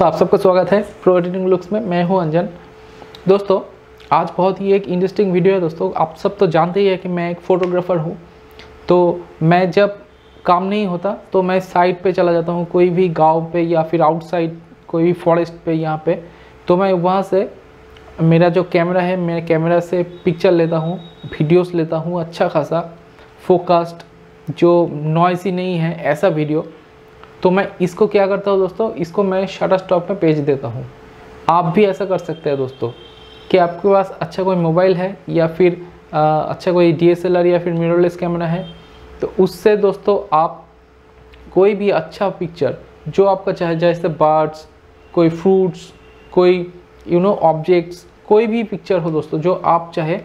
दोस्तों आप सबका स्वागत है प्रो एडिटिंग लुक्स में मैं हूं अंजन दोस्तों आज बहुत ही एक इंटरेस्टिंग वीडियो है दोस्तों आप सब तो जानते ही है कि मैं एक फ़ोटोग्राफ़र हूं तो मैं जब काम नहीं होता तो मैं साइट पे चला जाता हूं कोई भी गांव पे या फिर आउटसाइड कोई भी फॉरेस्ट पे यहाँ पे तो मैं वहाँ से मेरा जो कैमरा है मैं कैमरा से पिक्चर लेता हूँ वीडियोज़ लेता हूँ अच्छा खासा फोकस्ड जो नॉइसी नहीं है ऐसा वीडियो तो मैं इसको क्या करता हूँ दोस्तों इसको मैं शटर स्टॉप में भेज देता हूँ आप भी ऐसा कर सकते हैं दोस्तों कि आपके पास अच्छा कोई मोबाइल है या फिर आ, अच्छा कोई डी या फिर मिररलेस कैमरा है तो उससे दोस्तों आप कोई भी अच्छा पिक्चर जो आपका चाहे जैसे बर्ड्स कोई फ्रूट्स कोई यू नो ऑब्जेक्ट्स कोई भी पिक्चर हो दोस्तों जो आप चाहे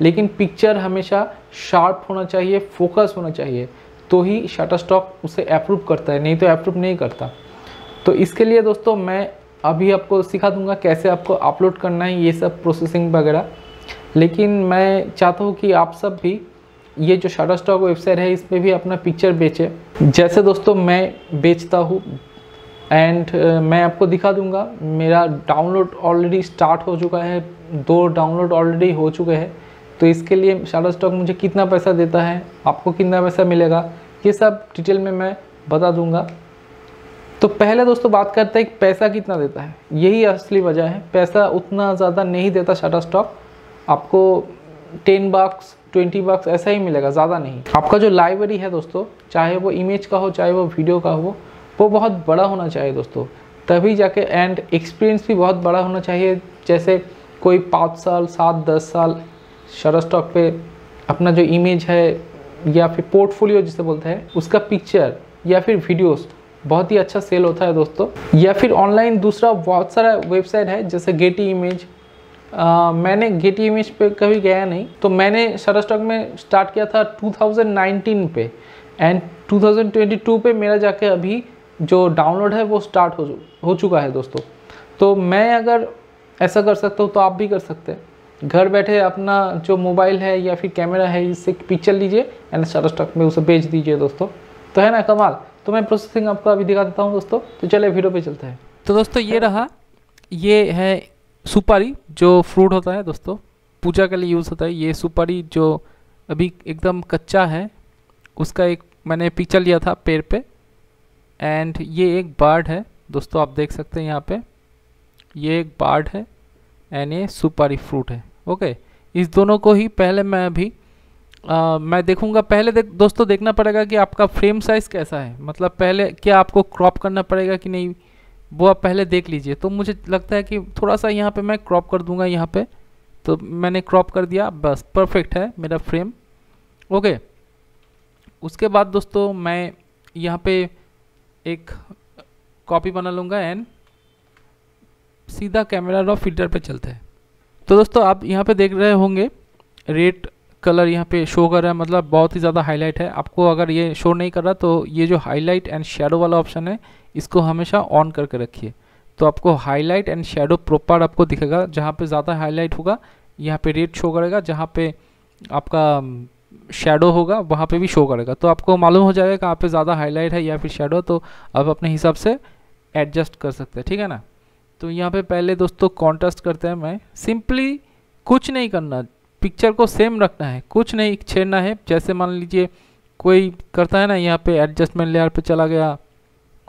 लेकिन पिक्चर हमेशा शार्प होना चाहिए फोकस होना चाहिए तो ही शटर स्टॉक उसे अप्रूव करता है नहीं तो अप्रूव नहीं करता तो इसके लिए दोस्तों मैं अभी आपको सिखा दूंगा कैसे आपको अपलोड करना है ये सब प्रोसेसिंग वगैरह लेकिन मैं चाहता हूँ कि आप सब भी ये जो शाटा स्टॉक वेबसाइट है इसमें भी अपना पिक्चर बेचें जैसे दोस्तों मैं बेचता हूँ एंड uh, मैं आपको दिखा दूंगा मेरा डाउनलोड ऑलरेडी स्टार्ट हो चुका है दो डाउनलोड ऑलरेडी हो चुके हैं तो इसके लिए शाटा स्टॉक मुझे कितना पैसा देता है आपको कितना पैसा मिलेगा ये सब डिटेल में मैं बता दूंगा तो पहले दोस्तों बात करते हैं कि पैसा कितना देता है यही असली वजह है पैसा उतना ज़्यादा नहीं देता शाटा स्टॉक आपको टेन बाक्स ट्वेंटी बाक्स ऐसा ही मिलेगा ज़्यादा नहीं आपका जो लाइब्रेरी है दोस्तों चाहे वो इमेज का हो चाहे वो वीडियो का हो वो बहुत बड़ा होना चाहिए दोस्तों तभी जाके एंड एक्सपीरियंस भी बहुत बड़ा होना चाहिए जैसे कोई पाँच साल सात दस साल शटर स्टॉक पे अपना जो इमेज है या फिर पोर्टफोलियो जिसे बोलते हैं उसका पिक्चर या फिर वीडियोस बहुत ही अच्छा सेल होता है दोस्तों या फिर ऑनलाइन दूसरा बहुत सारा वेबसाइट है जैसे गेटी इमेज आ, मैंने गेटी इमेज पे कभी गया नहीं तो मैंने स्टॉक में स्टार्ट किया था 2019 पे एंड 2022 पे मेरा जाके अभी जो डाउनलोड है वो स्टार्ट हो हो चुका है दोस्तों तो मैं अगर ऐसा कर सकता हूँ तो आप भी कर सकते हैं घर बैठे अपना जो मोबाइल है या फिर कैमरा है इससे पिक्चर लीजिए एंड स्टॉक में उसे बेच दीजिए दोस्तों तो है ना कमाल तो मैं प्रोसेसिंग आपको अभी दिखा देता हूँ दोस्तों तो चले वीडियो पे चलते हैं तो दोस्तों ये रहा ये है सुपारी जो फ्रूट होता है दोस्तों पूजा के लिए यूज़ होता है ये सुपारी जो अभी एकदम कच्चा है उसका एक मैंने पिक्चर लिया था पेड़ पे एंड ये एक बार्ड है दोस्तों आप देख सकते हैं यहाँ पे ये एक बार्ड है एंड ये सुपारी फ्रूट है ओके इस दोनों को ही पहले मैं अभी आ, मैं देखूंगा पहले देख दोस्तों देखना पड़ेगा कि आपका फ्रेम साइज़ कैसा है मतलब पहले क्या आपको क्रॉप करना पड़ेगा कि नहीं वो आप पहले देख लीजिए तो मुझे लगता है कि थोड़ा सा यहाँ पे मैं क्रॉप कर दूंगा यहाँ पे तो मैंने क्रॉप कर दिया बस परफेक्ट है मेरा फ्रेम ओके उसके बाद दोस्तों मैं यहाँ पे एक कॉपी बना लूँगा एंड सीधा कैमरा रॉ फिल्टर पर चलते हैं तो दोस्तों आप यहाँ पे देख रहे होंगे रेड कलर यहाँ पे शो कर रहा है मतलब बहुत ही ज़्यादा हाईलाइट है आपको अगर ये शो नहीं कर रहा तो ये जो हाईलाइट एंड शेडो वाला ऑप्शन है इसको हमेशा ऑन करके रखिए तो आपको हाईलाइट एंड शेडो प्रॉपर आपको दिखेगा जहाँ पे ज़्यादा हाईलाइट होगा यहाँ पे रेड शो करेगा जहाँ पे आपका शेडो होगा वहाँ पे भी शो करेगा तो आपको मालूम हो जाएगा कहाँ पे ज़्यादा हाईलाइट है या फिर शेडो तो आप अपने हिसाब से एडजस्ट कर सकते हैं ठीक है ना तो यहाँ पे पहले दोस्तों कॉन्ट्रास्ट करते हैं मैं सिंपली कुछ नहीं करना पिक्चर को सेम रखना है कुछ नहीं छेड़ना है जैसे मान लीजिए कोई करता है ना यहाँ पे एडजस्टमेंट लेयर पे चला गया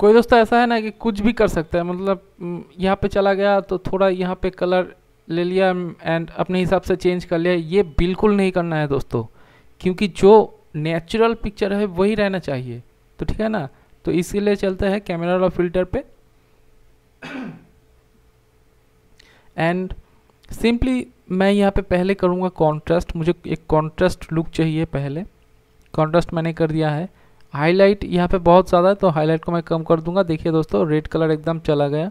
कोई दोस्तों ऐसा है ना कि कुछ भी कर सकता है मतलब हम्म, यहाँ पे चला गया तो थोड़ा यहाँ पे कलर ले लिया एंड अपने हिसाब से चेंज कर लिया ये बिल्कुल नहीं करना है दोस्तों क्योंकि जो नेचुरल पिक्चर है वही रहना चाहिए तो ठीक है ना तो इसीलिए चलते हैं कैमरा और फिल्टर पे एंड सिंपली मैं यहाँ पे पहले करूँगा कॉन्ट्रास्ट मुझे एक कॉन्ट्रास्ट लुक चाहिए पहले कॉन्ट्रास्ट मैंने कर दिया है हाईलाइट यहाँ पे बहुत ज़्यादा है तो हाईलाइट को मैं कम कर दूंगा देखिए दोस्तों रेड कलर एकदम चला गया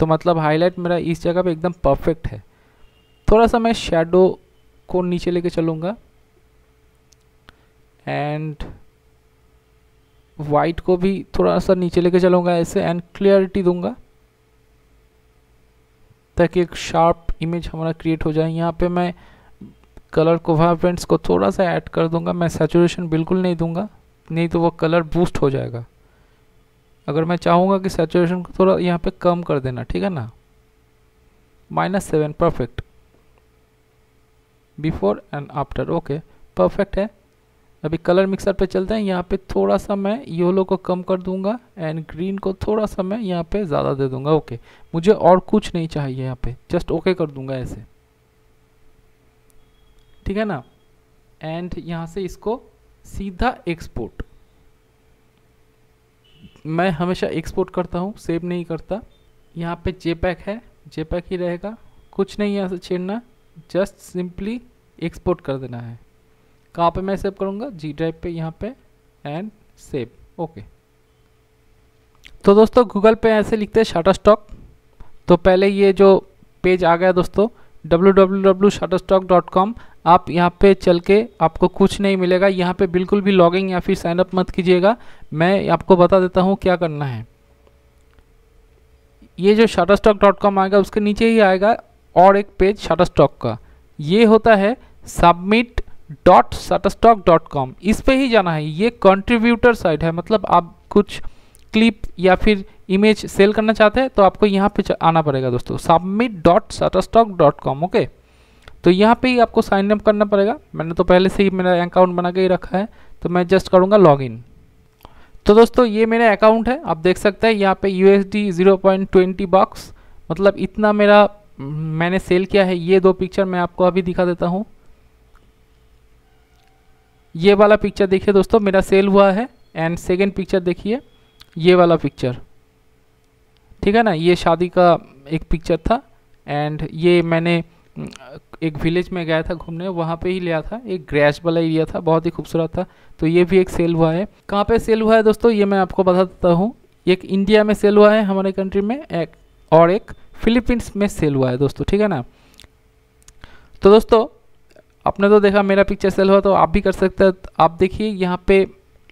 तो मतलब हाईलाइट मेरा इस जगह पे एकदम परफेक्ट है थोड़ा सा मैं शेडो को नीचे लेके चलूँगा एंड वाइट को भी थोड़ा सा नीचे लेके चलूँगा ऐसे एंड क्लियरिटी दूंगा ताकि एक शार्प इमेज हमारा क्रिएट हो जाए यहाँ पे मैं कलर को वाइब्रेंट्स को थोड़ा सा ऐड कर दूंगा मैं सेचुरेशन बिल्कुल नहीं दूंगा नहीं तो वो कलर बूस्ट हो जाएगा अगर मैं चाहूँगा कि सेचुरेशन को थोड़ा यहाँ पे कम कर देना ठीक है ना minus seven perfect before and after okay perfect है अभी कलर मिक्सर पे चलते हैं यहाँ पे थोड़ा सा मैं येलो को कम कर दूंगा एंड ग्रीन को थोड़ा सा मैं यहाँ पे ज़्यादा दे दूंगा ओके मुझे और कुछ नहीं चाहिए यहाँ पे जस्ट ओके कर दूंगा ऐसे ठीक है ना एंड यहाँ से इसको सीधा एक्सपोर्ट मैं हमेशा एक्सपोर्ट करता हूँ सेव नहीं करता यहाँ पे पैक है पैक ही रहेगा कुछ नहीं यहाँ से छेड़ना जस्ट सिंपली एक्सपोर्ट कर देना है कहाँ पे मैं सेव करूँगा जी ड्राइव पे यहाँ पे एंड सेव ओके तो दोस्तों गूगल पे ऐसे लिखते हैं शाटा स्टॉक तो पहले ये जो पेज आ गया दोस्तों कॉम आप यहाँ पे चल के आपको कुछ नहीं मिलेगा यहाँ पे बिल्कुल भी लॉगिंग या फिर साइनअप अप मत कीजिएगा मैं आपको बता देता हूँ क्या करना है ये जो shutterstock.com आएगा उसके नीचे ही आएगा और एक पेज shutterstock का ये होता है submit dot Shutterstock dot com इस पर ही जाना है ये कंट्रीब्यूटर साइट है मतलब आप कुछ क्लिप या फिर इमेज सेल करना चाहते हैं तो आपको यहाँ पे आना पड़ेगा दोस्तों submit dot Shutterstock dot com okay तो यहाँ पे ही आपको साइन अप करना पड़ेगा मैंने तो पहले से ही मेरा अकाउंट बना के ही रखा है तो मैं जस्ट करूँगा इन तो दोस्तों ये मेरा अकाउंट है आप देख सकते हैं यहाँ पे U S D zero point twenty bucks मतलब इतना मेरा मैंने सेल किया है ये दो पिक्चर मैं आपको अभी दिखा देता हूँ ये वाला पिक्चर देखिए दोस्तों मेरा सेल हुआ है एंड सेकेंड पिक्चर देखिए ये वाला पिक्चर ठीक है ना ये शादी का एक पिक्चर था एंड ये मैंने एक विलेज में गया था घूमने वहाँ पे ही लिया था एक ग्रैश वाला एरिया था बहुत ही खूबसूरत था तो ये भी एक सेल हुआ है कहाँ पे सेल हुआ है दोस्तों ये मैं आपको बता देता हूँ एक इंडिया में सेल हुआ है हमारे कंट्री में एक और एक फिलीपींस में सेल हुआ है दोस्तों ठीक है ना तो दोस्तों आपने तो देखा मेरा पिक्चर सेल हुआ तो आप भी कर सकते हैं आप देखिए यहाँ पे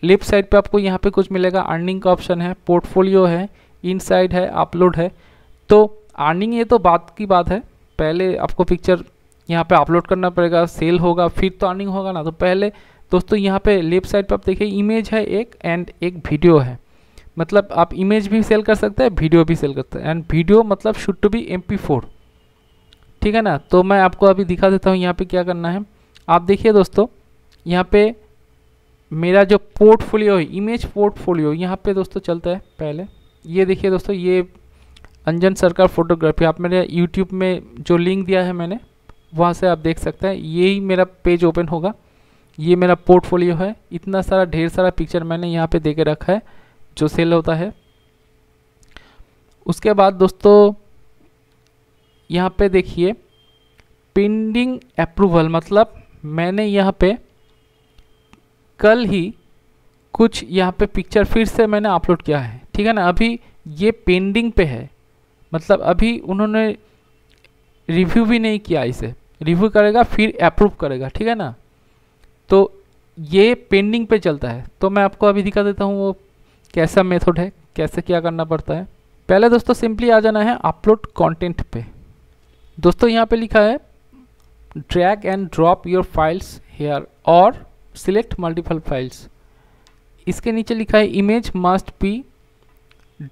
लेफ्ट साइड पे आपको यहाँ पे कुछ मिलेगा अर्निंग का ऑप्शन है पोर्टफोलियो है इनसाइड है अपलोड है तो अर्निंग ये तो बात की बात है पहले आपको पिक्चर यहाँ पे अपलोड करना पड़ेगा सेल होगा फिर तो अर्निंग होगा ना तो पहले दोस्तों यहाँ पे लेफ्ट साइड पे आप देखिए इमेज है एक एंड एक वीडियो है मतलब आप इमेज भी सेल कर सकते हैं वीडियो भी सेल कर सकते हैं एंड वीडियो मतलब should to be M P four ठीक है ना तो मैं आपको अभी दिखा देता हूँ यहाँ पे क्या करना है आप देखिए दोस्तों यहाँ पे मेरा जो पोर्टफोलियो है इमेज पोर्टफोलियो यहाँ पे दोस्तों चलता है पहले ये देखिए दोस्तों ये अंजन सरकार फोटोग्राफी आप मेरे यूट्यूब में जो लिंक दिया है मैंने वहाँ से आप देख सकते हैं यही मेरा पेज ओपन होगा ये मेरा पोर्टफोलियो है इतना सारा ढेर सारा पिक्चर मैंने यहाँ पे दे के रखा है जो सेल होता है उसके बाद दोस्तों यहाँ पे देखिए पेंडिंग अप्रूवल मतलब मैंने यहाँ पे कल ही कुछ यहाँ पे पिक्चर फिर से मैंने अपलोड किया है ठीक है ना अभी ये पेंडिंग पे है मतलब अभी उन्होंने रिव्यू भी नहीं किया इसे रिव्यू करेगा फिर अप्रूव करेगा ठीक है ना तो ये पेंडिंग पे चलता है तो मैं आपको अभी दिखा देता हूँ वो कैसा मेथड है कैसे क्या करना पड़ता है पहले दोस्तों सिंपली आ जाना है अपलोड कंटेंट पे दोस्तों यहाँ पे लिखा है drag and drop your files here और सिलेक्ट मल्टीपल फाइल्स इसके नीचे लिखा है image must be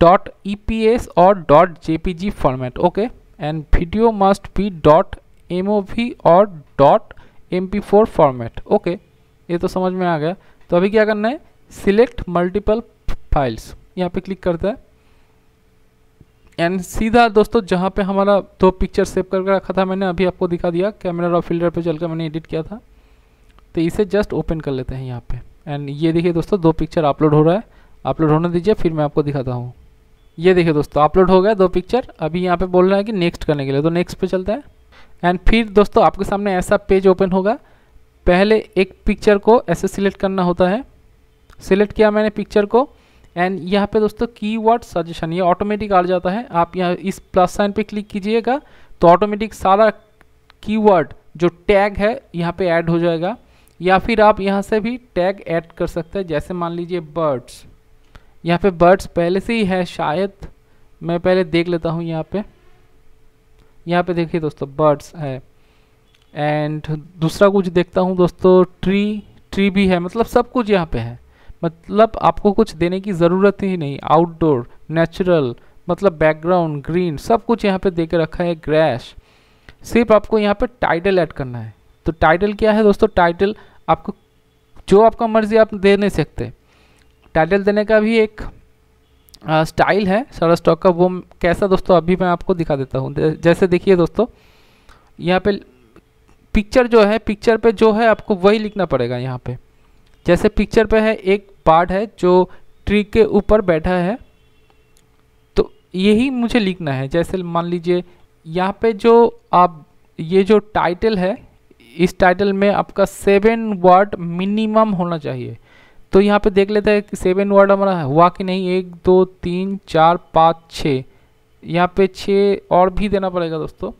dot E P S और dot J P G format okay and video must be dot M O V और dot M P four format okay ये तो समझ में आ गया तो अभी क्या करना है सिलेक्ट मल्टीपल फाइल्स यहाँ पे क्लिक करता है एंड सीधा दोस्तों जहाँ पे हमारा दो पिक्चर सेव करके रखा था मैंने अभी आपको दिखा दिया कैमरा और फिल्टर पे चल कर मैंने एडिट किया था तो इसे जस्ट ओपन कर लेते हैं यहाँ पे एंड ये देखिए दोस्तों दो पिक्चर अपलोड हो रहा है अपलोड होने दीजिए फिर मैं आपको दिखाता हूँ ये देखिए दोस्तों अपलोड हो गया दो पिक्चर अभी यहाँ पर बोल रहा है कि नेक्स्ट करने के लिए तो नेक्स्ट पर चलता है एंड फिर दोस्तों आपके सामने ऐसा पेज ओपन होगा पहले एक पिक्चर को ऐसे सिलेक्ट करना होता है सिलेक्ट किया मैंने पिक्चर को एंड यहाँ पे दोस्तों कीवर्ड सजेशन ये ऑटोमेटिक आ जाता है आप यहाँ इस प्लस साइन पे क्लिक कीजिएगा तो ऑटोमेटिक सारा कीवर्ड जो टैग है यहाँ पे ऐड हो जाएगा या फिर आप यहाँ से भी टैग ऐड कर सकते हैं जैसे मान लीजिए बर्ड्स यहाँ पे बर्ड्स पहले से ही है शायद मैं पहले देख लेता हूँ यहाँ पे यहाँ पे देखिए दोस्तों बर्ड्स है एंड दूसरा कुछ देखता हूँ दोस्तों ट्री ट्री भी है मतलब सब कुछ यहाँ पे है मतलब आपको कुछ देने की ज़रूरत ही नहीं आउटडोर नेचुरल मतलब बैकग्राउंड ग्रीन सब कुछ यहाँ पे दे के रखा है ग्रैश सिर्फ आपको यहाँ पे टाइटल ऐड करना है तो टाइटल क्या है दोस्तों टाइटल आपको जो आपका मर्जी आप दे नहीं सकते टाइटल देने का भी एक स्टाइल है सारा स्टॉक का वो कैसा दोस्तों अभी मैं आपको दिखा देता हूँ जैसे देखिए दोस्तों यहाँ पे पिक्चर जो है पिक्चर पे जो है आपको वही लिखना पड़ेगा यहाँ पे जैसे पिक्चर पे है एक पार्ट है जो ट्री के ऊपर बैठा है तो यही मुझे लिखना है जैसे मान लीजिए यहाँ पे जो आप ये जो टाइटल है इस टाइटल में आपका सेवन वर्ड मिनिमम होना चाहिए तो यहाँ पे देख लेते हैं कि सेवन वर्ड हमारा हुआ कि नहीं एक दो तीन चार पाँच छः यहाँ पे छः और भी देना पड़ेगा दोस्तों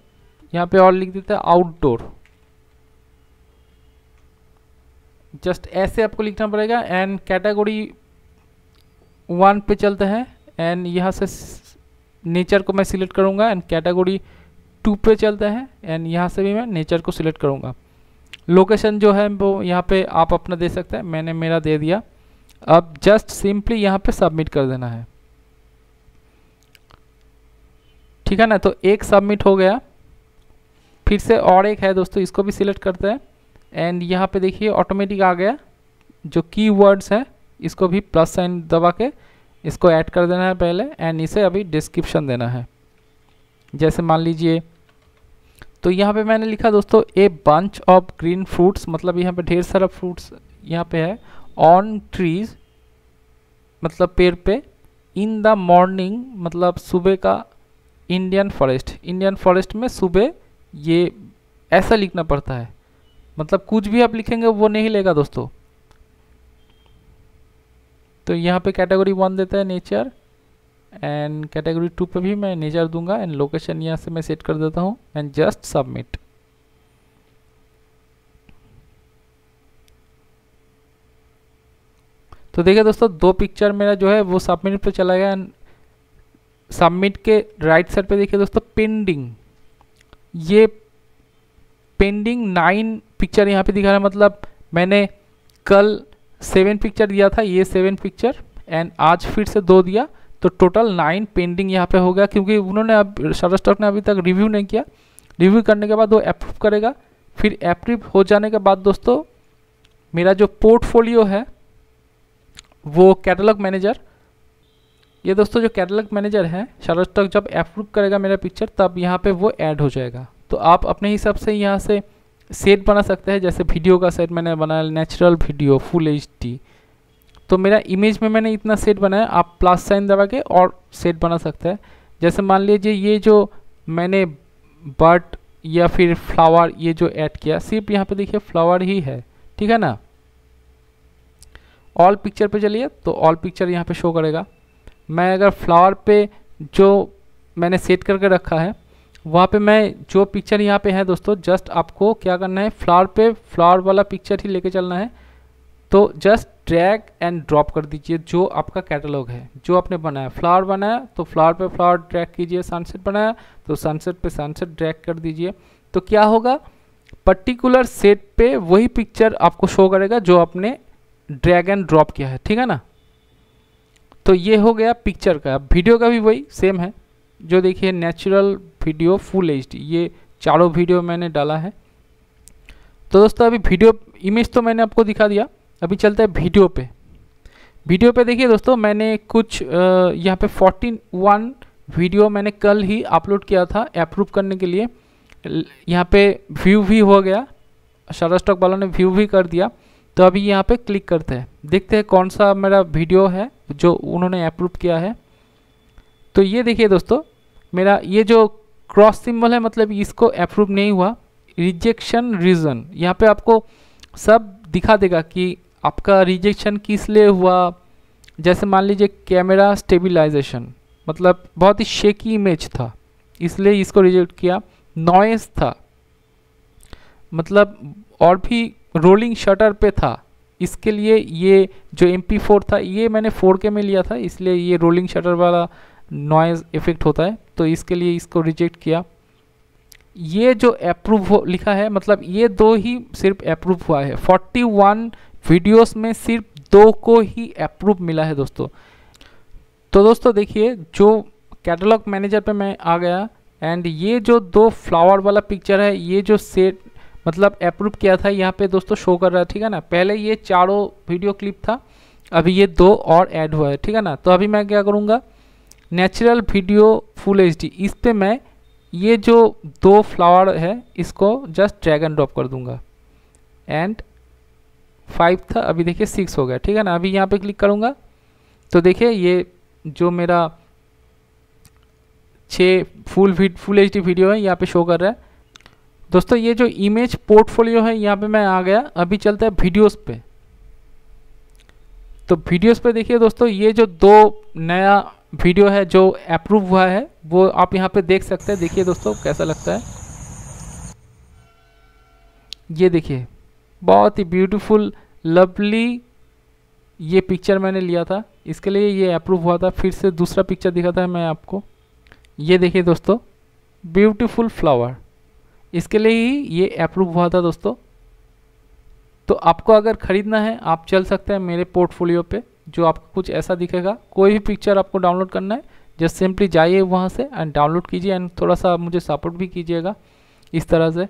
यहाँ पे और लिख देते हैं आउटडोर जस्ट ऐसे आपको लिखना पड़ेगा एंड कैटेगोरी वन पे चलते हैं एंड यहाँ से नेचर को मैं सिलेक्ट करूँगा एंड कैटेगोरी टू पे चलते हैं एंड यहाँ से भी मैं नेचर को सिलेक्ट करूँगा लोकेशन जो है वो यहाँ पे आप अपना दे सकते हैं मैंने मेरा दे दिया अब जस्ट सिंपली यहाँ पे सबमिट कर देना है ठीक है ना तो एक सबमिट हो गया फिर से और एक है दोस्तों इसको भी सिलेक्ट करते हैं एंड यहाँ पे देखिए ऑटोमेटिक आ गया जो की वर्ड्स है इसको भी प्लस साइन दबा के इसको ऐड कर देना है पहले एंड इसे अभी डिस्क्रिप्शन देना है जैसे मान लीजिए तो यहाँ पे मैंने लिखा दोस्तों a bunch of green fruits मतलब यहाँ पे ढेर सारा फ्रूट्स यहाँ पे है ऑन ट्रीज मतलब पेड़ पे इन द मॉर्निंग मतलब सुबह का इंडियन फॉरेस्ट इंडियन फॉरेस्ट में सुबह ये ऐसा लिखना पड़ता है मतलब कुछ भी आप लिखेंगे वो नहीं लेगा दोस्तों तो यहाँ पे कैटेगरी वन देता है नेचर एंड कैटेगरी टू पे भी मैं नेचर दूंगा एंड लोकेशन यहाँ से मैं सेट कर देता हूँ एंड जस्ट सबमिट तो देखिए दोस्तों दो पिक्चर मेरा जो है वो सबमिट पे चला गया एंड सबमिट के राइट साइड पे देखिए दोस्तों पेंडिंग ये पेंडिंग नाइन पिक्चर यहाँ पे दिखा रहा है मतलब मैंने कल सेवन पिक्चर दिया था ये सेवन पिक्चर एंड आज फिर से दो दिया तो टोटल नाइन पेंडिंग यहाँ पे गया क्योंकि उन्होंने अब स्टॉक ने अभी तक रिव्यू नहीं किया रिव्यू करने के बाद वो अप्रूव करेगा फिर अप्रूव हो जाने के बाद दोस्तों मेरा जो पोर्टफोलियो है वो कैटलॉग मैनेजर ये दोस्तों जो कैटलॉग मैनेजर है स्टॉक जब अप्रूव करेगा मेरा पिक्चर तब यहाँ पर वो एड हो जाएगा तो आप अपने हिसाब से यहाँ से सेट बना सकते हैं जैसे वीडियो का सेट मैंने बनाया नेचुरल वीडियो फुल एच तो मेरा इमेज में मैंने इतना सेट बनाया आप प्लस साइन दबा के और सेट बना सकते हैं जैसे मान लीजिए ये जो मैंने बर्ड या फिर फ्लावर ये जो ऐड किया सिर्फ यहाँ पे देखिए फ्लावर ही है ठीक है ना ऑल पिक्चर पे चलिए तो ऑल पिक्चर यहाँ पे शो करेगा मैं अगर फ्लावर पे जो मैंने सेट करके रखा है वहाँ पे मैं जो पिक्चर यहाँ पे है दोस्तों जस्ट आपको क्या करना है फ्लावर पे फ्लावर वाला पिक्चर ही लेके चलना है तो जस्ट ड्रैग एंड ड्रॉप कर दीजिए जो आपका कैटलॉग है जो आपने बनाया फ्लावर बनाया तो फ्लावर पे फ्लावर ड्रैग कीजिए सनसेट बनाया तो सनसेट पे सनसेट ड्रैग कर दीजिए तो क्या होगा पर्टिकुलर सेट पे वही पिक्चर आपको शो करेगा जो आपने ड्रैग एंड ड्रॉप किया है ठीक है ना तो ये हो गया पिक्चर का वीडियो का भी वही सेम है जो देखिए नेचुरल वीडियो फुल एच ये चारों वीडियो मैंने डाला है तो दोस्तों अभी वीडियो इमेज तो मैंने आपको दिखा दिया अभी चलते हैं वीडियो पे वीडियो पे देखिए दोस्तों मैंने कुछ यहाँ पे 41 वीडियो मैंने कल ही अपलोड किया था अप्रूव करने के लिए यहाँ पे व्यू भी हो गया शरा स्टॉक वालों ने व्यू भी कर दिया तो अभी यहाँ पे क्लिक करते हैं देखते हैं कौन सा मेरा वीडियो है जो उन्होंने अप्रूव किया है तो ये देखिए दोस्तों मेरा ये जो क्रॉस सिंबल है मतलब इसको अप्रूव नहीं हुआ रिजेक्शन रीज़न यहाँ पे आपको सब दिखा देगा कि आपका रिजेक्शन किस लिए हुआ जैसे मान लीजिए कैमरा स्टेबिलाइजेशन मतलब बहुत ही शेकी इमेज था इसलिए इसको रिजेक्ट किया नॉइस था मतलब और भी रोलिंग शटर पे था इसके लिए ये जो एम था ये मैंने के में लिया था इसलिए ये रोलिंग शटर वाला नॉइज़ इफेक्ट होता है तो इसके लिए इसको रिजेक्ट किया ये जो अप्रूव लिखा है मतलब ये दो ही सिर्फ अप्रूव हुआ है 41 वीडियोस में सिर्फ दो को ही अप्रूव मिला है दोस्तों तो दोस्तों देखिए जो कैटलॉग मैनेजर पे मैं आ गया एंड ये जो दो फ्लावर वाला पिक्चर है ये जो सेट मतलब अप्रूव किया था यहाँ पे दोस्तों शो कर रहा है ठीक है ना पहले ये चारों वीडियो क्लिप था अभी ये दो और ऐड हुआ है ठीक है ना तो अभी मैं क्या करूँगा नेचुरल वीडियो फुल एच इस पर मैं ये जो दो फ्लावर है इसको जस्ट ड्रैग एंड ड्रॉप कर दूंगा एंड फाइव था अभी देखिए सिक्स हो गया ठीक है ना अभी यहाँ पे क्लिक करूँगा तो देखिए ये जो मेरा छः फुल फुल एच वीडियो है यहाँ पे शो कर रहा है दोस्तों ये जो इमेज पोर्टफोलियो है यहाँ पे मैं आ गया अभी चलता है वीडियोस पे तो वीडियोस पे देखिए दोस्तों ये जो दो नया वीडियो है जो अप्रूव हुआ है वो आप यहाँ पे देख सकते हैं देखिए दोस्तों कैसा लगता है ये देखिए बहुत ही ब्यूटीफुल लवली ये पिक्चर मैंने लिया था इसके लिए ये अप्रूव हुआ था फिर से दूसरा पिक्चर दिखा था मैं आपको ये देखिए दोस्तों ब्यूटीफुल फ्लावर इसके लिए ही ये अप्रूव हुआ था दोस्तों तो आपको अगर ख़रीदना है आप चल सकते हैं मेरे पोर्टफोलियो पे जो आपको कुछ ऐसा दिखेगा कोई भी पिक्चर आपको डाउनलोड करना है जस्ट सिंपली जाइए वहाँ से एंड डाउनलोड कीजिए एंड थोड़ा सा मुझे सपोर्ट भी कीजिएगा इस तरह से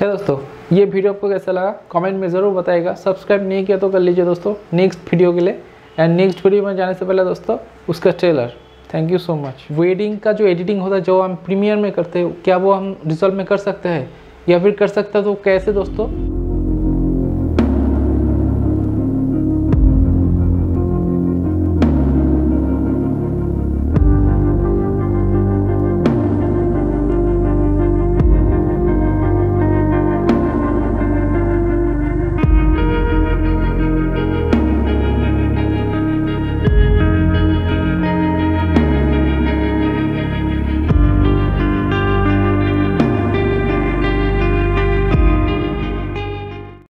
है दोस्तों ये वीडियो आपको कैसा लगा कमेंट में ज़रूर बताएगा सब्सक्राइब नहीं किया तो कर लीजिए दोस्तों नेक्स्ट वीडियो के लिए एंड नेक्स्ट वीडियो में जाने से पहले दोस्तों उसका trailer thank you so much wedding का जो एडिटिंग होता है जो हम प्रीमियर में करते हैं क्या वो हम रिजल्ट में कर सकते हैं या फिर कर सकते हैं तो कैसे दोस्तों